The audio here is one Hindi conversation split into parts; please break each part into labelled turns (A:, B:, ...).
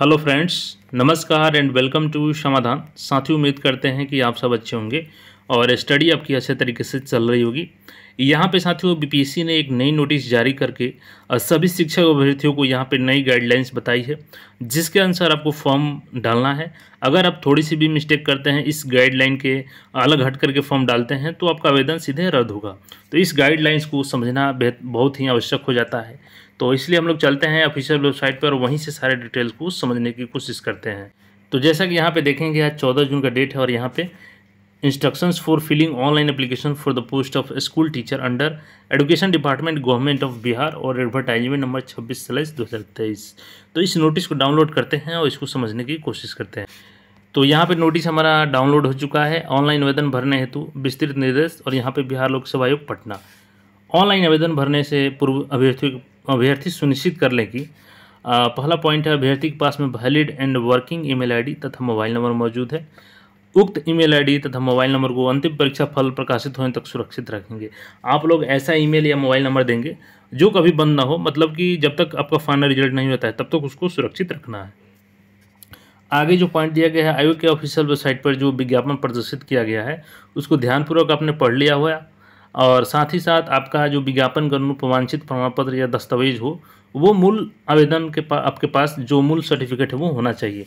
A: हेलो फ्रेंड्स नमस्कार and welcome to Samadhan Sathi उम्मीद करते हैं कि आप सब अच्छे होंगे और स्टडी आपकी अच्छे तरीके से चल रही होगी यहाँ पे साथियों बीपीएससी ने एक नई नोटिस जारी करके सभी शिक्षक अभ्यर्थियों को यहाँ पे नई गाइडलाइंस बताई है जिसके अनुसार आपको फॉर्म डालना है अगर आप थोड़ी सी भी मिस्टेक करते हैं इस गाइडलाइन के अलग हट करके फॉर्म डालते हैं तो आपका आवेदन सीधे रद्द होगा तो इस गाइडलाइंस को समझना बहुत ही आवश्यक हो जाता है तो इसलिए हम लोग चलते हैं ऑफिशियल वेबसाइट पर वहीं से सारे डिटेल्स को समझने की कोशिश करते हैं तो जैसा कि यहाँ पे देखेंगे आज चौदह जून का डेट है और यहाँ पे instructions for filling online application for the post of school teacher under education department government of bihar और एडवर्टाइजमेंट नंबर छब्बीस सलाइस दो हज़ार तेईस तो इस नोटिस को डाउनलोड करते हैं और इसको समझने की कोशिश करते हैं तो यहाँ पे नोटिस हमारा डाउनलोड हो चुका है ऑनलाइन आवेदन भरने हेतु विस्तृत निर्देश और यहाँ पे बिहार लोक सेवा आयोग पटना ऑनलाइन आवेदन भरने से पूर्व अभ्यर्थी अभ्यर्थी सुनिश्चित कर लें कि पहला पॉइंट है अभ्यर्थी के पास में valid and working email ID तथा मोबाइल नंबर मौजूद है उक्त ईमेल आईडी तथा मोबाइल नंबर को अंतिम परीक्षा फल प्रकाशित होने तक सुरक्षित रखेंगे आप लोग ऐसा ईमेल या मोबाइल नंबर देंगे जो कभी बंद ना हो मतलब कि जब तक आपका फाइनल रिजल्ट नहीं होता है तब तक तो उसको सुरक्षित रखना है आगे जो पॉइंट दिया गया है आयोग के ऑफिशियल वेबसाइट पर जो विज्ञापन प्रदर्शित किया गया है उसको ध्यानपूर्वक आपने पढ़ लिया हुआ और साथ ही साथ आपका जो विज्ञापन का अनुप्रमाणित प्रमाण पत्र या दस्तावेज हो वो मूल आवेदन के पा आपके पास जो मूल सर्टिफिकेट है वो होना चाहिए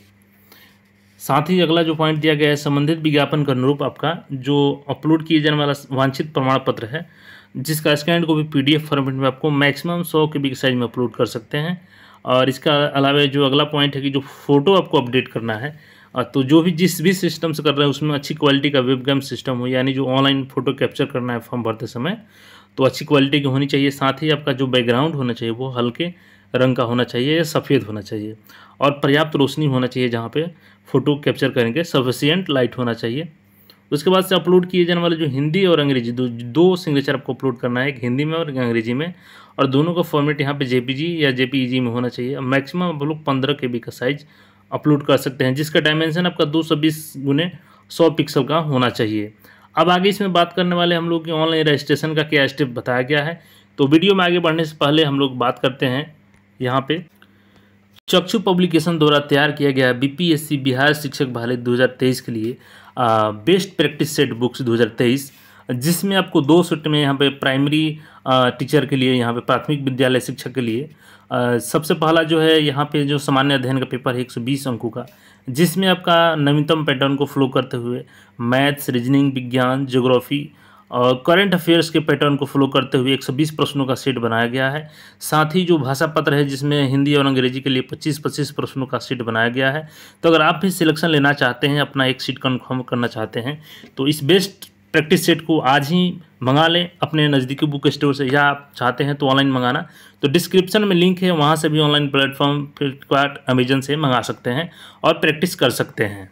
A: साथ ही अगला जो पॉइंट दिया गया है संबंधित विज्ञापन के अनुरूप आपका जो अपलोड किए जाने वाला वांछित प्रमाण पत्र है जिसका स्कैन को भी पीडीएफ फॉर्मेट में आपको मैक्सिमम सौ के बिग साइज में अपलोड कर सकते हैं और इसका अलावा जो अगला पॉइंट है कि जो फ़ोटो आपको अपडेट करना है तो जो भी जिस भी सिस्टम से कर रहे हैं उसमें अच्छी क्वालिटी का वेबगैम सिस्टम हो यानी जो ऑनलाइन फ़ोटो कैप्चर करना है फॉर्म भरते समय तो अच्छी क्वालिटी की होनी चाहिए साथ ही आपका जो बैकग्राउंड होना चाहिए वो हल्के रंग का होना चाहिए या सफ़ेद होना चाहिए और पर्याप्त रोशनी होना चाहिए जहाँ पे फ़ोटो कैप्चर करेंगे सफिशियंट लाइट होना चाहिए उसके बाद से अपलोड किए जाने वाले जो हिंदी और अंग्रेजी दो दो सिग्नेचर आपको अपलोड करना है एक हिंदी में और एक अंग्रेजी में और दोनों का फॉर्मेट यहाँ पे जे या जे e में होना चाहिए मैक्सिमम आप लोग पंद्रह के बी का साइज अपलोड कर सकते हैं जिसका डायमेंशन आपका दो सौ बीस गुने सौ पिक्सल का होना चाहिए अब आगे इसमें बात करने वाले हम लोग की ऑनलाइन रजिस्ट्रेशन का क्या स्टेप बताया गया है तो वीडियो में आगे बढ़ने से पहले हम लोग बात करते हैं यहाँ पे चक्षु पब्लिकेशन द्वारा तैयार किया गया बीपीएससी बिहार शिक्षक भाले 2023 के लिए आ, बेस्ट प्रैक्टिस सेट बुक्स 2023 जिसमें आपको दो सेट में यहाँ पे प्राइमरी टीचर के लिए यहाँ पे प्राथमिक विद्यालय शिक्षक के लिए आ, सबसे पहला जो है यहाँ पे जो सामान्य अध्ययन का पेपर है एक अंकों का जिसमें आपका नवीनतम पैटर्न को फ्लो करते हुए मैथ्स रीजनिंग विज्ञान जोग्राफी करंट अफेयर्स के पैटर्न को फॉलो करते हुए 120 प्रश्नों का सेट बनाया गया है साथ ही जो भाषा पत्र है जिसमें हिंदी और अंग्रेजी के लिए 25-25 प्रश्नों का सेट बनाया गया है तो अगर आप भी सिलेक्शन लेना चाहते हैं अपना एक सीट कन्फर्म करना चाहते हैं तो इस बेस्ट प्रैक्टिस सेट को आज ही मंगा लें अपने नज़दीकी बुक स्टोर से या आप चाहते हैं तो ऑनलाइन मंगाना तो डिस्क्रिप्शन में लिंक है वहाँ से भी ऑनलाइन प्लेटफॉर्म फ्लिपकार्ट अमेजन से मंगा सकते हैं और प्रैक्टिस कर सकते हैं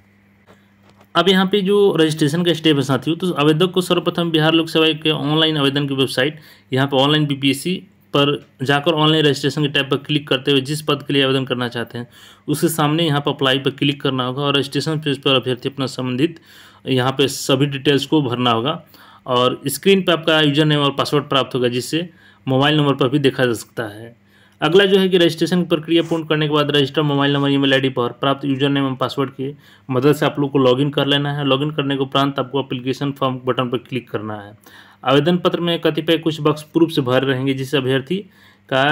A: अब यहाँ पे जो रजिस्ट्रेशन का स्टेप है साथियों तो आवेदक को सर्वप्रथम बिहार लोक सेवा के ऑनलाइन आवेदन की वेबसाइट यहाँ पे ऑनलाइन बीपीएससी पर जाकर ऑनलाइन रजिस्ट्रेशन के टैब पर क्लिक करते हुए जिस पद के लिए आवेदन करना चाहते हैं उसके सामने यहाँ पर अप्लाई पर क्लिक करना होगा और रजिस्ट्रेशन पेज पर अभ्यर्थी अपना संबंधित यहाँ पर सभी डिटेल्स को भरना होगा और स्क्रीन पर आपका यूजर नेम और पासवर्ड प्राप्त होगा जिससे मोबाइल नंबर पर भी देखा जा सकता है अगला जो है कि रजिस्ट्रेशन प्रक्रिया पूर्ण करने के बाद register mobile number email ID पर प्राप्त यूजर नेम एवं पासवर्ड की मदद से आप लोग को लॉगिन कर लेना है लॉगिन करने के उपरांत आपको अप्लीकेशन फॉर्म बटन पर क्लिक करना है आवेदन पत्र में कतिपय कुछ बक्स प्रूफ से भरे रहेंगे जिस अभ्यर्थी का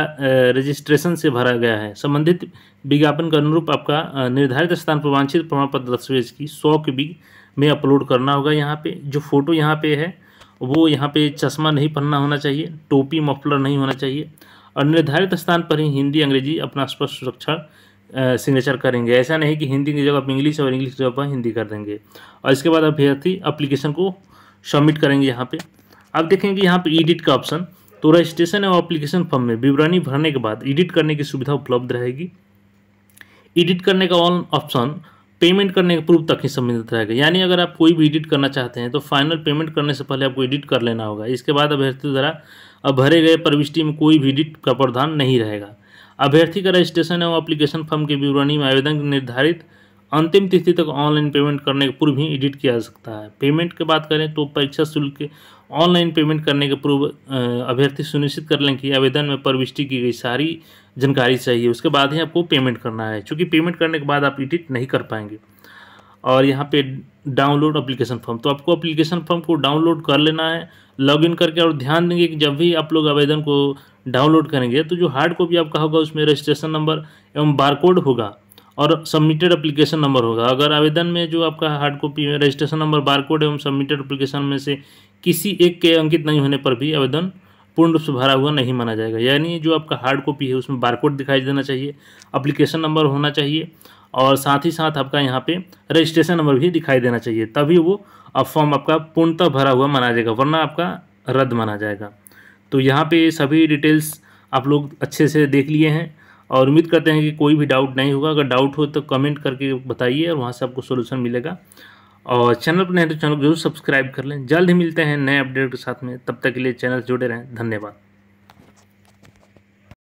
A: रजिस्ट्रेशन से भरा गया है संबंधित विज्ञापन के अनुरूप आपका निर्धारित स्थान पर वांछित प्रमाण पत्र दस्तावेज की सौ के बी में अपलोड करना होगा यहाँ पे जो फोटो यहाँ पे है वो यहाँ पे चश्मा नहीं पहनना होना चाहिए टोपी मफलर नहीं होना चाहिए और निर्धारित स्थान पर ही हिंदी अंग्रेजी अपना स्पष्ट सुरक्षा सिग्नेचर करेंगे ऐसा नहीं कि हिंदी की जगह आप इंग्लिश और इंग्लिश की जगह पर हिंदी कर देंगे और इसके बाद अभ्यर्थी अप्लीकेशन को सबमिट करेंगे यहाँ पर अब देखेंगे यहाँ पर एडिट का ऑप्शन तो रजिस्ट्रेशन और अप्लीकेशन फॉर्म में विवरणी भरने के बाद एडिट करने की सुविधा उपलब्ध रहेगी एडिट करने का ऑन ऑप्शन पेमेंट करने के प्रूफ तक ही संबंधित रहेगा यानी अगर आप कोई भी एडिट करना चाहते हैं तो फाइनल पेमेंट करने से पहले आपको एडिट कर लेना होगा इसके बाद अभ्यर्थी द्वारा अब भरे गए प्रविष्टि में कोई भी डिट का प्रावधान नहीं रहेगा अभ्यर्थी का रजिस्ट्रेशन एवं अप्लीकेशन फॉर्म के विवरणी में आवेदन निर्धारित अंतिम तिथि तक ऑनलाइन पेमेंट करने के पूर्व ही एडिट किया जा सकता है पेमेंट की बात करें तो परीक्षा शुल्क के ऑनलाइन पेमेंट करने के पूर्व अभ्यर्थी सुनिश्चित कर लें कि आवेदन में प्रविष्टि की गई सारी जानकारी चाहिए उसके बाद ही आपको पेमेंट करना है क्योंकि पेमेंट करने के बाद आप एडिट नहीं कर पाएंगे और यहाँ पे डाउनलोड एप्लीकेशन फॉर्म तो आपको एप्लीकेशन फॉर्म को डाउनलोड कर लेना है लॉगिन करके और ध्यान देंगे कि जब भी आप लोग आवेदन को डाउनलोड करेंगे तो जो हार्ड कॉपी आपका होगा उसमें रजिस्ट्रेशन नंबर एवं बारकोड होगा और सबमिटेड एप्लीकेशन नंबर होगा अगर आवेदन में जो आपका हार्ड कॉपी में रजिस्ट्रेशन नंबर बारकोड एवं सबमिटेड एप्लीकेशन में से किसी एक के अंकित नहीं होने पर भी आवेदन पूर्ण रूप से भरा हुआ नहीं माना जाएगा यानी जो आपका हार्ड कॉपी है उसमें बारकोड दिखाई देना चाहिए अप्लीकेशन नंबर होना चाहिए और साथ ही साथ आपका यहाँ पे रजिस्ट्रेशन नंबर भी दिखाई देना चाहिए तभी वो अब फॉर्म आपका पूर्णतः भरा हुआ माना जाएगा वरना आपका रद्द माना जाएगा तो यहाँ पे सभी डिटेल्स आप लोग अच्छे से देख लिए हैं और उम्मीद करते हैं कि कोई भी डाउट नहीं होगा अगर डाउट हो तो कमेंट करके बताइए और वहाँ से आपको सोल्यूशन मिलेगा और चैनल पर नहीं तो चैनल को जरूर सब्सक्राइब कर लें जल्द ही मिलते हैं नए अपडेट के साथ में तब तक के लिए चैनल जुड़े रहें धन्यवाद